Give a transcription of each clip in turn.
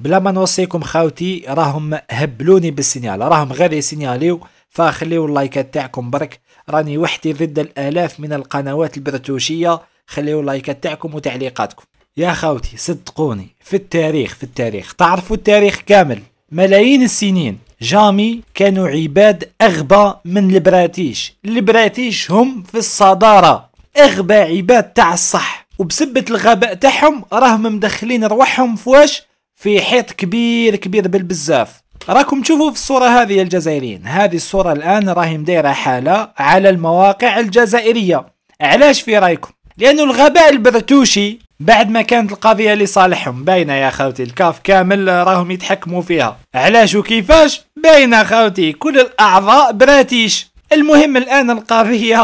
بلا ما نوصيكم خاوتي راهم هبلوني بالسينيال راهم غير يسينياليو فخليو اللايكات تاعكم برك راني وحدي ضد الالاف من القنوات البرتوشيه خليو اللايكات تاعكم وتعليقاتكم يا خاوتي صدقوني في التاريخ في التاريخ تعرفوا التاريخ كامل ملايين السنين جامي كانوا عباد أغبى من البراتيش البراتيش هم في الصدارة أغبى عباد تاع الصح وبسبة الغباء تاعهم راهم مدخلين رواحهم فواش في حيط كبير كبير بالبزاف راكم تشوفوا في الصورة هذه يا الجزائريين هذه الصورة الآن راهي مدايرة حالة على المواقع الجزائرية علاش في رايكم لأنه الغباء البرتوشي بعد ما كانت القضية لصالحهم باينة يا خوتي الكاف كامل راهم يتحكموا فيها علاش وكيفاش باينة خوتي كل الأعضاء براتيش المهم الآن القضية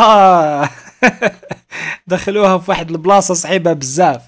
دخلوها في واحد البلاصة صعيبة بزاف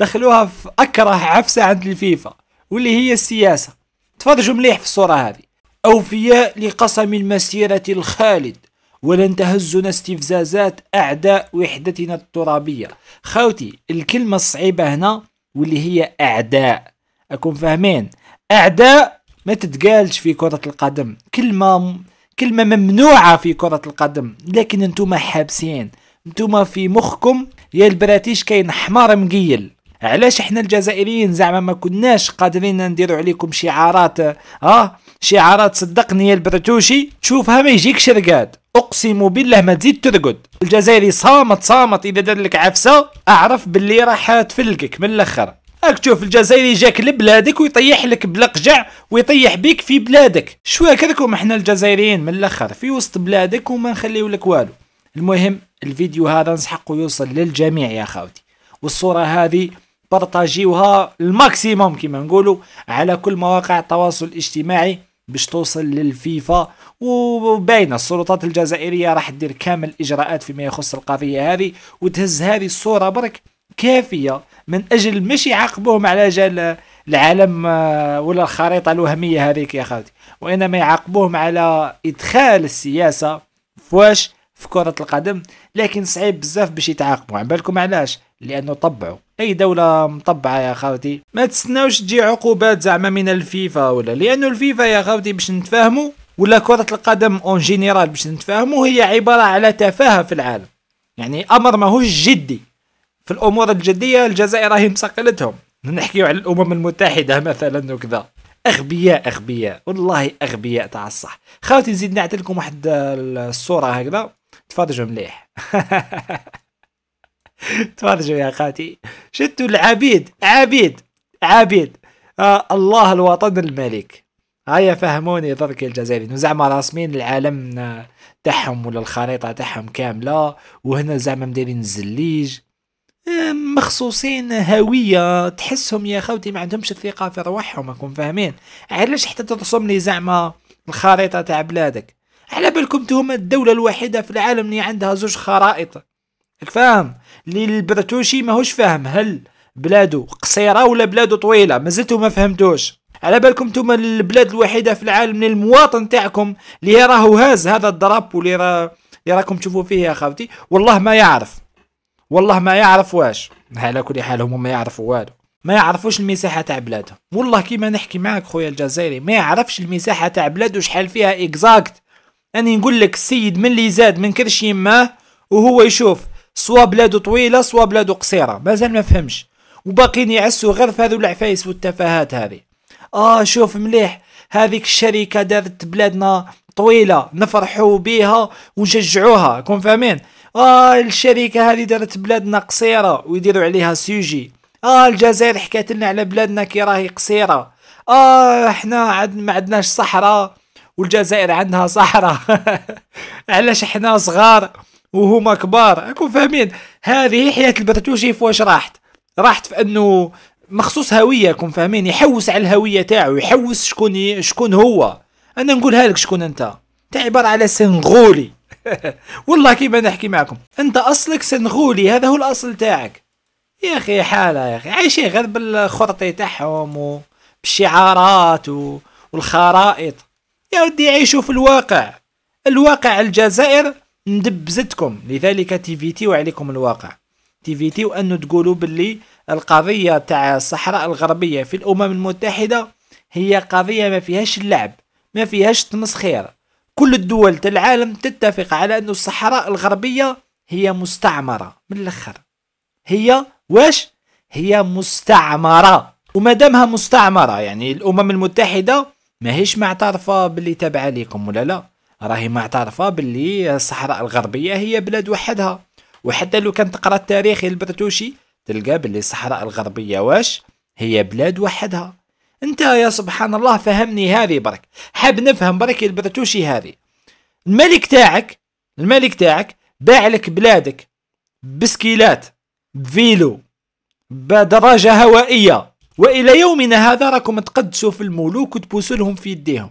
دخلوها في أكره عفسة عند الفيفا واللي هي السياسة تفرجوا مليح في الصورة هذه أوفياء لقسم المسيرة الخالد ولن تهزنا استفزازات أعداء وحدتنا الترابية خاوتي الكلمة الصعيبة هنا واللي هي أعداء أكون فاهمين أعداء ما تتقالش في كرة القدم كلمة كلمة ممنوعة في كرة القدم لكن انتم حابسين انتم في مخكم يا البراتيش كاين حمار مقيل علاش احنا الجزائريين زعما ما كناش قادرين نديروا عليكم شعارات اه شعارات صدقني يا البرتوشي تشوفها ما يجيكش رقاد اقسم بالله ما تزيد ترقد الجزائري صامت صامت اذا دار لك عفسه اعرف باللي راح تفلقك من الاخر راك تشوف الجزائري جاك لبلادك ويطيح لك بلقجع ويطيح بيك في بلادك شو كركم احنا الجزائريين من الاخر في وسط بلادك وما نخليو لك والو المهم الفيديو هذا نسحقه يوصل للجميع يا خاوتي والصورة هذه بارطاجيوها الماكسيموم كيما نقولوا على كل مواقع التواصل الاجتماعي باش توصل للفيفا وباينه السلطات الجزائريه راح دير كامل الاجراءات فيما يخص القضيه هذه وتهز هذه الصوره برك كافيه من اجل مش يعاقبوهم على جال العالم آه، ولا الخريطه الوهميه هذيك يا خالتي وانما يعاقبوهم على ادخال السياسه فواش في كرة القدم لكن صعيب بزاف باش يتعاقبوا عن بالكم علاش لانه طبعوا اي دولة مطبعة يا خاوتي ما تستناوش تجي عقوبات زعما من الفيفا ولا لانه الفيفا يا خاوتي باش نتفاهموا ولا كرة القدم اون جينيرال باش نتفاهموا هي عبارة على تفاهة في العالم يعني امر ماهوش جدي في الامور الجدية الجزائر راهي مسقلتهم نحكيو على الامم المتحدة مثلا وكذا اغبياء اغبياء والله اغبياء تاع الصح خاوتي نزيد نعطي لكم واحد الصورة هكذا تفرجوا مليح تفرجوا يا خاتي شتوا العبيد عبيد عبيد آه الله الوطن الملك هيا فهموني درك الجزائريين وزعما راسمين العالم تاعهم ولا الخريطه تاعهم كامله وهنا زعما مديرين الزليج آه، مخصوصين هويه تحسهم يا خوتي ما عندهمش الثقه في رواحهم راكم فاهمين علاش حتى ترسم لي زعما الخريطه تاع بلادك على بالكم هما الدولة الوحيدة في العالم اللي عندها زوج خرائط فاهم اللي البرتوشي ماهوش فاهم هل بلادو قصيرة ولا بلادو طويلة مازلتو ما فهمتوش على بالكم نتوما البلاد الوحيدة في العالم اللي المواطن تاعكم اللي راهو هاز هذا الضرب واللي راه اللي راكم تشوفوا فيه يا خاوتي والله ما يعرف والله ما يعرف واش على كل حال هما ما يعرفوا والو ما يعرفوش المساحه تاع بلادهم والله كيما نحكي معاك خويا الجزائري ما يعرفش المساحه تاع بلادو شحال فيها اكزاكت اني نقول لك السيد من اللي زاد من كرش يماه وهو يشوف سوا بلادو طويله سوا بلادو قصيره مازال ما فهمش وباقيين يعسوا غير في هذو العفايس والتفاهات هذه اه شوف مليح هذيك الشركه دارت بلادنا طويله نفرحوا بها ونشجعوها كون فاهمين اه الشركه هذه دارت بلادنا قصيره ويديروا عليها سيجي اه الجزائر حكات لنا على بلادنا كي راهي قصيره اه احنا عد ما عندناش صحراء والجزائر عندها صحراء علاش حنا صغار وهما كبار راكم فاهمين هذه حياه البرتوشي فواش راحت راحت في انه مخصوص هويه راكم فاهمين يحوس على الهويه تاعو يحوس شكون شكون هو انا نقولها لك شكون انت انت عباره على سنغولي والله كيما نحكي معكم انت اصلك سنغولي هذا هو الاصل تاعك يا اخي حاله يا اخي عايشين غير بالخرطي تاعهم وبالشعارات والخرائط يا ودي عيشوا في الواقع الواقع الجزائر ندبزتكم لذلك تي في تي وعليكم الواقع تي في تي وانه تقولوا باللي القضية تاع الصحراء الغربية في الأمم المتحدة هي قضية ما فيهاش اللعب ما فيهاش تمسخير كل الدول تاع العالم تتفق على أن الصحراء الغربية هي مستعمرة من الأخر هي واش هي مستعمرة ومادامها مستعمرة يعني الأمم المتحدة ماهيش معترفة باللي تابعة ليكم ولا لا راهي معترفة باللي الصحراء الغربية هي بلاد وحدها وحتى لو كان تقرا التاريخ البرتوشي تلقى باللي الصحراء الغربية واش هي بلاد وحدها انت يا سبحان الله فهمني هذه برك حاب نفهم برك البرتوشي هذه الملك تاعك الملك تاعك باع لك بلادك بسكيلات بفيلو بدراجة هوائية والى يومنا هذا راكم تقدسوا في الملوك وتبوسوا لهم في يديهم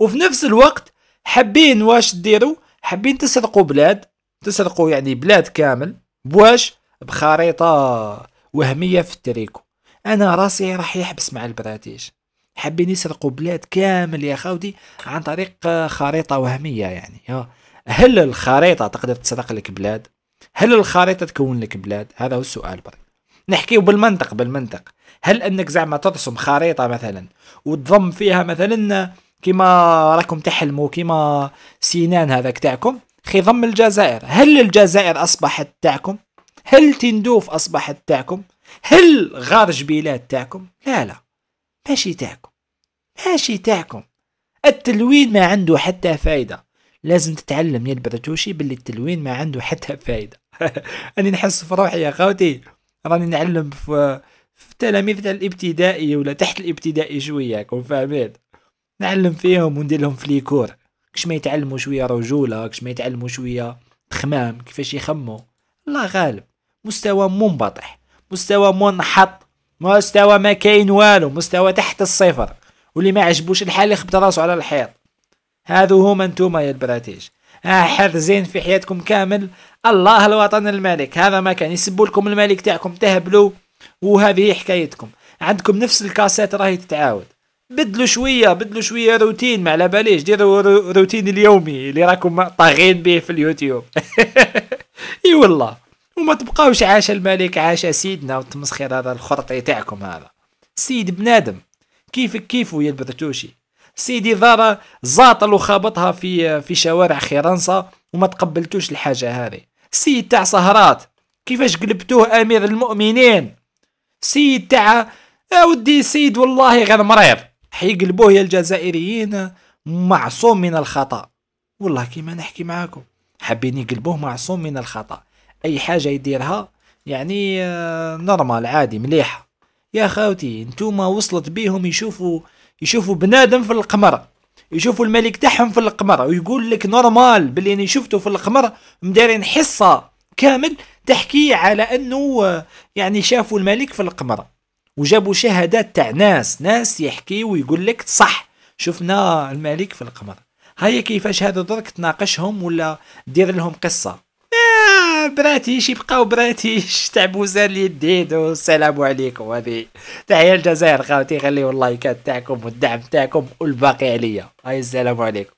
وفي نفس الوقت حابين واش ديروا حابين تسرقوا بلاد تسرقوا يعني بلاد كامل بواش بخريطه وهميه في التريكو انا راسي راح يحبس مع البراتيش حابين يسرقوا بلاد كامل يا خاودي عن طريق خريطه وهميه يعني هل الخريطه تقدر تسرق لك بلاد هل الخريطه تكون لك بلاد هذا هو السؤال برك نحكيو بالمنطق بالمنطق هل انك زعما ترسم خريطه مثلا وتضم فيها مثلا كيما راكم تحلموا كيما سينان هذاك تاعكم ضم الجزائر هل الجزائر اصبحت تاعكم هل تندوف اصبحت تاعكم هل غار جبيلات تاعكم لا لا ماشي تاعكم ماشي تاعكم التلوين ما عنده حتى فايدة لازم تتعلم يا البرتوشي باللي التلوين ما عنده حتى فايدة اني نحس في روحي يا خوتي راني نعلم في في التلاميذ تاع الابتدائي ولا تحت الابتدائي شويه كون فهمت نعلم فيهم وندير لهم فليكور كش ما يتعلموا شويه رجوله كش ما يتعلموا شويه تخمام كيفاش يخموا الله غالب مستوى منبطح مستوى منحط مستوى ما كاين والو مستوى تحت الصفر واللي ما عجبوش الحال يخبط راسو على الحيط هذو هما نتوما يا البراتيش زين في حياتكم كامل الله الوطن الملك هذا ما كان يسبوا لكم الملك تاعكم تهبلوا وهذه حكايتكم عندكم نفس الكاسات راهي تتعاود بدلوا شويه بدلوا شويه روتين ما على باليش ديروا روتين اليومي اللي راكم طاغين به في اليوتيوب اي والله وما تبقاوش عاش الملك عاش سيدنا وتمسخر هذا الخرطي تاعكم هذا سيد بنادم كيفك كيفو يا البرتوشي سيدي ضارة زاطل وخابطها في في شوارع خيرانصة وما تقبلتوش الحاجة هذه سيد تاع سهرات كيفاش قلبتوه امير المؤمنين سيد تاع اودي سيد والله غير مريض حيقلبوه يا الجزائريين معصوم من الخطأ والله كيما نحكي معاكم حابين يقلبوه معصوم من الخطأ اي حاجة يديرها يعني نورمال آه، عادي مليحة يا خاوتي انتوما وصلت بيهم يشوفوا يشوفوا بنادم في القمر يشوفوا الملك تاعهم في القمر ويقول لك نورمال باللي انا شفته في القمر مدارين حصه كامل تحكي على انه آه، يعني شافوا الملك في القمر وجابوا شهادات تاع ناس ناس يحكي ويقول لك صح شفنا الملك في القمر هيا كيفاش هذا درك تناقشهم ولا دير لهم قصه براتيش يبقاو براتيش تاع بوزان اليدين والسلام عليكم هذه تحيه الجزائر خاوتي خليو اللايكات تاعكم والدعم تاعكم والباقي عليا هاي السلام عليكم